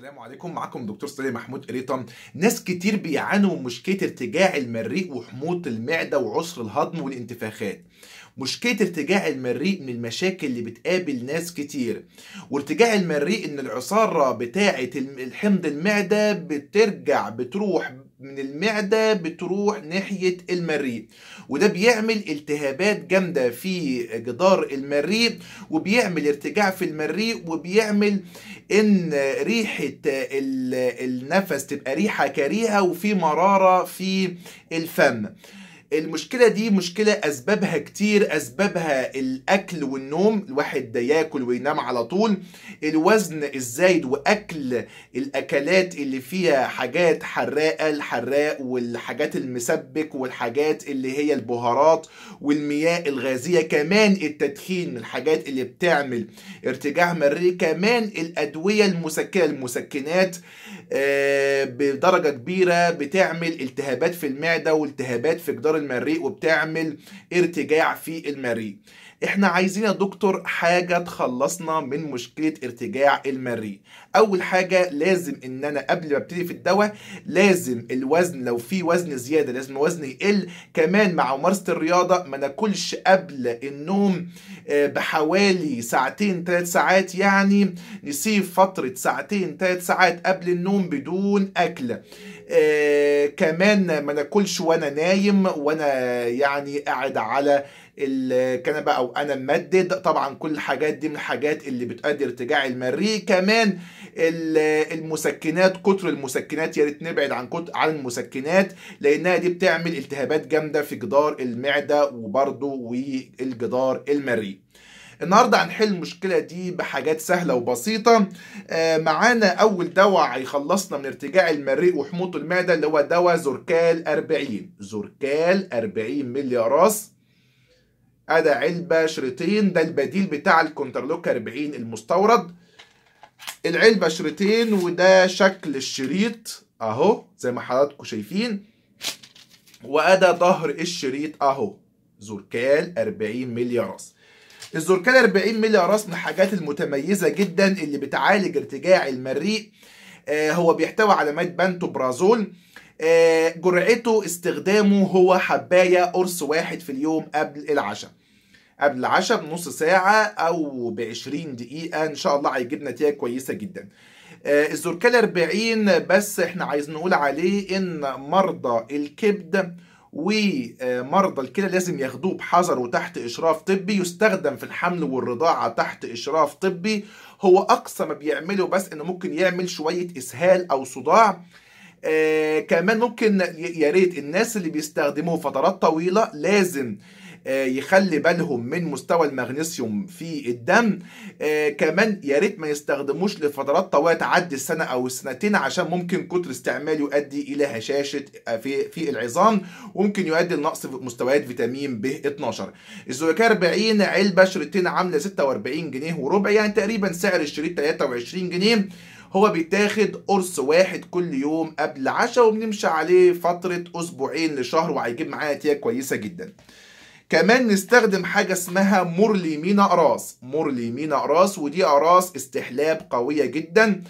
السلام عليكم معكم دكتور سليم محمود قريطه ناس كتير بيعانوا من مشكله ارتجاع المريء وحموضه المعده وعسر الهضم والانتفاخات مشكله ارتجاع المريء من المشاكل اللي بتقابل ناس كتير وارتجاع المريء ان العصاره بتاعه الحمض المعده بترجع بتروح من المعدة بتروح ناحية المريء وده بيعمل التهابات جامدة في جدار المريء وبيعمل ارتجاع في المريء وبيعمل ان ريحة النفس تبقى ريحة كريهة وفي مرارة في الفم المشكله دي مشكله اسبابها كتير اسبابها الاكل والنوم الواحد ياكل وينام على طول الوزن الزايد واكل الاكلات اللي فيها حاجات حراقه الحراق والحاجات المسبك والحاجات اللي هي البهارات والمياه الغازيه كمان التدخين الحاجات اللي بتعمل ارتجاع مريري كمان الادويه المسكنه المسكنات آه، بدرجه كبيره بتعمل التهابات في المعده والتهابات في جدار المريء وبتعمل ارتجاع في المريء احنا عايزين يا دكتور حاجه تخلصنا من مشكله ارتجاع المريء اول حاجه لازم ان انا قبل ما ابتدي في الدواء لازم الوزن لو في وزن زياده لازم الوزن يقل كمان مع ممارسه الرياضه ما ناكلش قبل النوم آه، بحوالي ساعتين ثلاث ساعات يعني نسيب فتره ساعتين ثلاث ساعات قبل النوم بدون اكل آه كمان ما ناكلش وانا نايم وانا يعني قاعد على الكنبه او انا ممدد طبعا كل الحاجات دي من الحاجات اللي بتؤدي ارتجاع المريء كمان المسكنات كتر المسكنات يا ريت نبعد عن كتر عن المسكنات لانها دي بتعمل التهابات جامده في جدار المعده وبرده والجدار المريء النهارده هنحل المشكله دي بحاجات سهله وبسيطه آه، معانا اول دواء هيخلصنا من ارتجاع المريء وحموضه المعده اللي هو دواء زركال 40 زركال 40 ملي راس ادي علبه شريطين ده البديل بتاع الكونترلوك 40 المستورد العلبه شريطين وده شكل الشريط اهو زي ما حضراتكم شايفين وادى ظهر الشريط اهو زركال 40 مللي راس الزركال 40 مللي راس من الحاجات المتميزه جدا اللي بتعالج ارتجاع المريء آه هو بيحتوي على ماده بنتوبرازول آه جرعته استخدامه هو حبايه قرص واحد في اليوم قبل العشاء قبل العشاء بنص ساعة أو ب 20 دقيقة إن شاء الله هيجيب نتيجة كويسة جدا. آه، الزركال 40 بس احنا عايزين نقول عليه إن مرضى الكبد ومرضى آه، الكلى لازم ياخدوه بحذر وتحت اشراف طبي يستخدم في الحمل والرضاعه تحت اشراف طبي هو اقصى ما بيعمله بس انه ممكن يعمل شويه اسهال او صداع آه كمان ممكن يا ريت الناس اللي بيستخدموه فترات طويله لازم آه، يخلي بالهم من مستوى المغنيسيوم في الدم آه، كمان يا ريت ما يستخدموش لفترات طويله تعدي السنه او السنتين عشان ممكن كتر استعماله يؤدي الى هشاشه آه، في في العظام وممكن يؤدي لنقص في مستويات فيتامين ب 12 الزوكار 40 علبه شريطين عامله 46 جنيه وربع يعني تقريبا سعر الشريط 23 جنيه هو بيتاخد قرص واحد كل يوم قبل العشاء وبنمشي عليه فتره اسبوعين لشهر وهيجيب معايا نتيجه كويسه جدا كمان نستخدم حاجة اسمها مورليمين أقراص مورليمين أقراص ودي أقراص استحلاب قوية جدا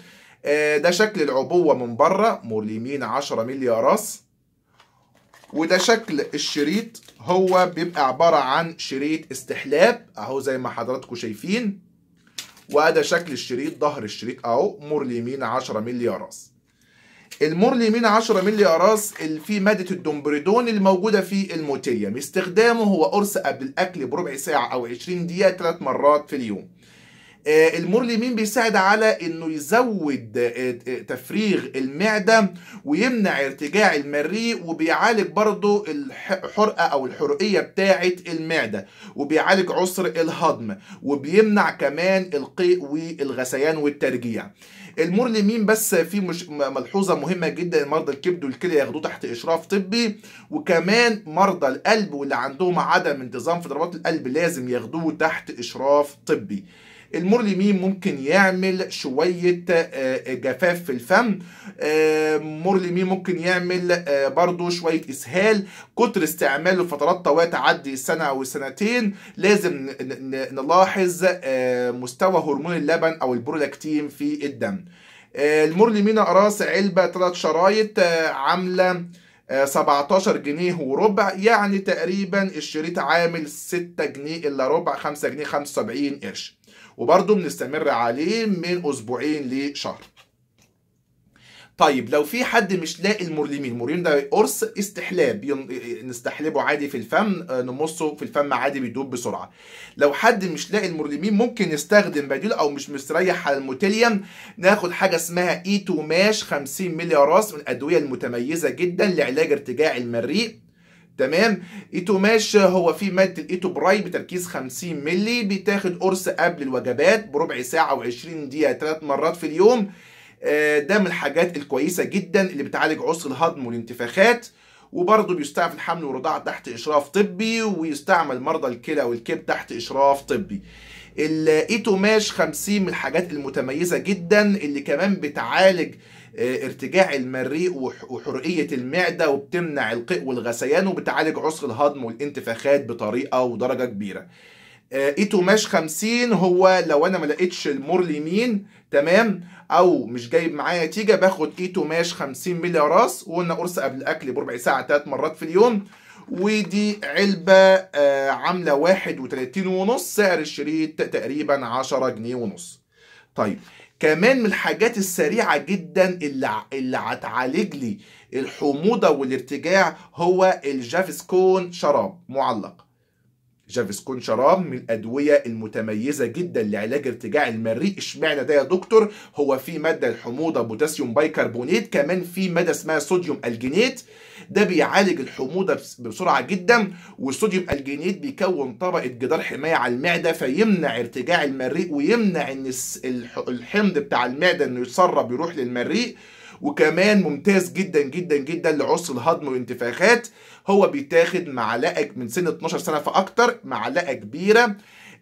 آه، ده شكل العبوة من بره مورليمين 10 مللي أقراص وده شكل الشريط هو بيبقى عبارة عن شريط استحلاب أهو زي ما حضراتكم شايفين وده شكل الشريط ظهر الشريط أهو مورليمين 10 مللي أقراص المورلي اليمين 10 قراص اللي فيه مادة الدومبريدون الموجودة في الموتيليوم استخدامه هو قرص قبل الأكل بربع ساعة أو 20 دقيقة ثلاث مرات في اليوم آه، اليمين بيساعد على انه يزود آه، آه، تفريغ المعده ويمنع ارتجاع المريء وبيعالج برضه الحرقه او الحرقيه بتاعه المعده وبيعالج عسر الهضم وبيمنع كمان القيء والغثيان والترجيع المرلمين بس في مش ملحوظه مهمه جدا مرضى الكبد والكلى ياخدوه تحت اشراف طبي وكمان مرضى القلب واللي عندهم عدم انتظام في ضربات القلب لازم ياخدوه تحت اشراف طبي المر لمين ممكن يعمل شويه آه، آه، جفاف في الفم المر آه، لمين ممكن يعمل برضو شويه اسهال كتر استعماله فترات طويله تعدي سنه او سنتين لازم نلاحظ مستوى هرمون اللبن او البرولاكتين في الدم المر لمين اقراص علبه ثلاث شرايط عامله 17 آه، جنيه وربع يعني تقريبا الشريط عامل 6 جنيه الا ربع 5 جنيه 75 قرش وبرضه بنستمر عليه من اسبوعين لشهر طيب لو في حد مش لاقي المرلمين المرلمين ده قرص استحلاب نستحلبه عادي في الفم آه، نمصه في الفم عادي بيدوب بسرعه لو حد مش لاقي المرلمين ممكن نستخدم بديل او مش مستريح على الموتيليوم ناخد حاجه اسمها ايتو ماش 50 مللي راس من الادويه المتميزه جدا لعلاج ارتجاع المريء تمام ايتو ماش هو في ماده الايتوبراي بتركيز 50 مللي بتاخد قرص قبل الوجبات بربع ساعه و20 دقيقه ثلاث مرات في اليوم آه، ده من الحاجات الكويسه جدا اللي بتعالج عسر الهضم والانتفاخات وبرضه بيستعمل الحمل والرضاعة تحت إشراف طبي ويستعمل مرضى الكلى والكبد تحت إشراف طبي الإيتوماش 50 من الحاجات المتميزة جدا اللي كمان بتعالج آه، ارتجاع المريء وحرقية المعدة وبتمنع القيء والغثيان وبتعالج عسر الهضم والانتفاخات بطريقة ودرجة كبيرة ايتو ماش 50 هو لو انا ما لقيتش المور اليمين تمام او مش جايب معايا نتيجه باخد ايتو ماش 50 ملي راس وقلنا قرص قبل الاكل بربع ساعه ثلاث مرات في اليوم ودي علبة آه عاملة واحد وتلاتين ونص سعر الشريط تقريبا عشرة جنيه ونص طيب كمان من الحاجات السريعة جدا اللي اللي هتعالج لي الحموضة والارتجاع هو الجافسكون شراب معلق جافسكون شراب من الادويه المتميزه جدا لعلاج ارتجاع المريء اشمعنى ده يا دكتور هو في ماده الحموضه بوتاسيوم بايكربونيت كمان في ماده اسمها صوديوم الجينيت ده بيعالج الحموضه بسرعه جدا والصوديوم الجينيت بيكون طبقه جدار حمايه على المعده فيمنع ارتجاع المريء ويمنع ان الحمض بتاع المعده انه يتسرب يروح للمريء وكمان ممتاز جدا جدا جدا لعسر الهضم والانتفاخات هو بيتاخد معلقه من سن 12 سنه فاكتر معلقه كبيره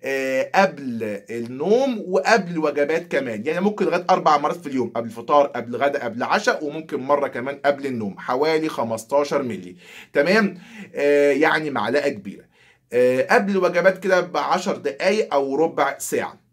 آه، قبل النوم وقبل الوجبات كمان يعني ممكن لغايه اربع مرات في اليوم قبل الفطار قبل غدا قبل عشاء وممكن مره كمان قبل النوم حوالي 15 مللي تمام آه، يعني معلقه كبيره آه، قبل الوجبات كده ب 10 دقائق او ربع ساعه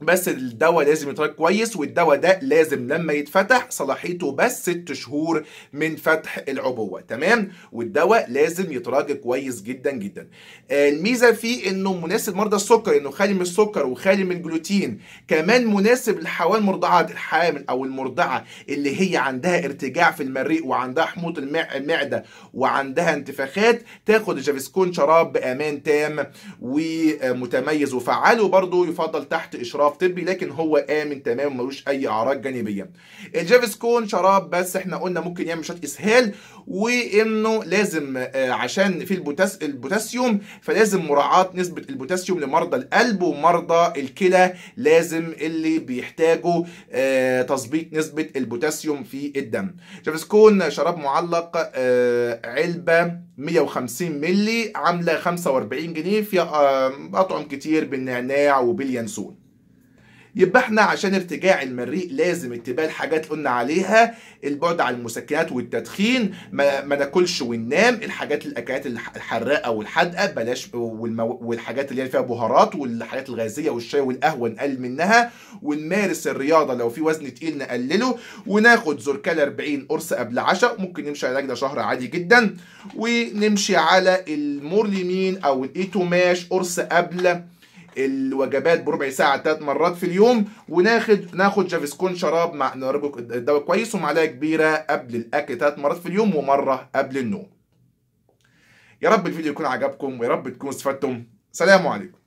بس الدواء لازم يترك كويس والدواء ده لازم لما يتفتح صلاحيته بس ست شهور من فتح العبوه تمام والدواء لازم يتراج كويس جدا جدا آه، الميزه فيه انه مناسب مرضى السكر انه خالي من السكر وخالي من الجلوتين كمان مناسب لحوال مرضعات الحامل او المرضعه اللي هي عندها ارتجاع في المريء وعندها حموضه المعده وعندها انتفاخات تاخد الجافيسكون شراب بامان تام ومتميز وفعال وبرضه يفضل تحت اشراف شراب طبي لكن هو امن تمام ملوش اي اعراض جانبيه الجافيس كون شراب بس احنا قلنا ممكن يعمل شويه اسهال وانه لازم آه، عشان في البوتاسيوم فلازم مراعاه نسبه البوتاسيوم لمرضى القلب ومرضى الكلى لازم اللي بيحتاجوا آه، تظبيط نسبه البوتاسيوم في الدم جافيس كون شراب معلق آه، علبه 150 ملي عامله 45 جنيه فيها اطعم كتير بالنعناع وباليانسون يبقى احنا عشان ارتجاع المريء لازم اتباع الحاجات قلنا عليها البعد عن المسكنات والتدخين ما, ما ناكلش وننام الحاجات الاكلات الحراقه والحادقه بلاش والحاجات اللي هي فيها بهارات والحاجات الغازيه والشاي والقهوه نقلل منها ونمارس الرياضه لو في وزن تقيل نقلله وناخد زركال 40 قرص قبل عشاء ممكن نمشي على ده شهر عادي جدا ونمشي على المورليمين او الايتوماش قرص قبل الوجبات بربع ساعه ثلاث مرات في اليوم وناخد ناخد جافسكون شراب مع دواء كويس ومعلقه كبيره قبل الاكل ثلاث مرات في اليوم ومره قبل النوم يا رب الفيديو يكون عجبكم ويا رب تكونوا استفدتم سلام عليكم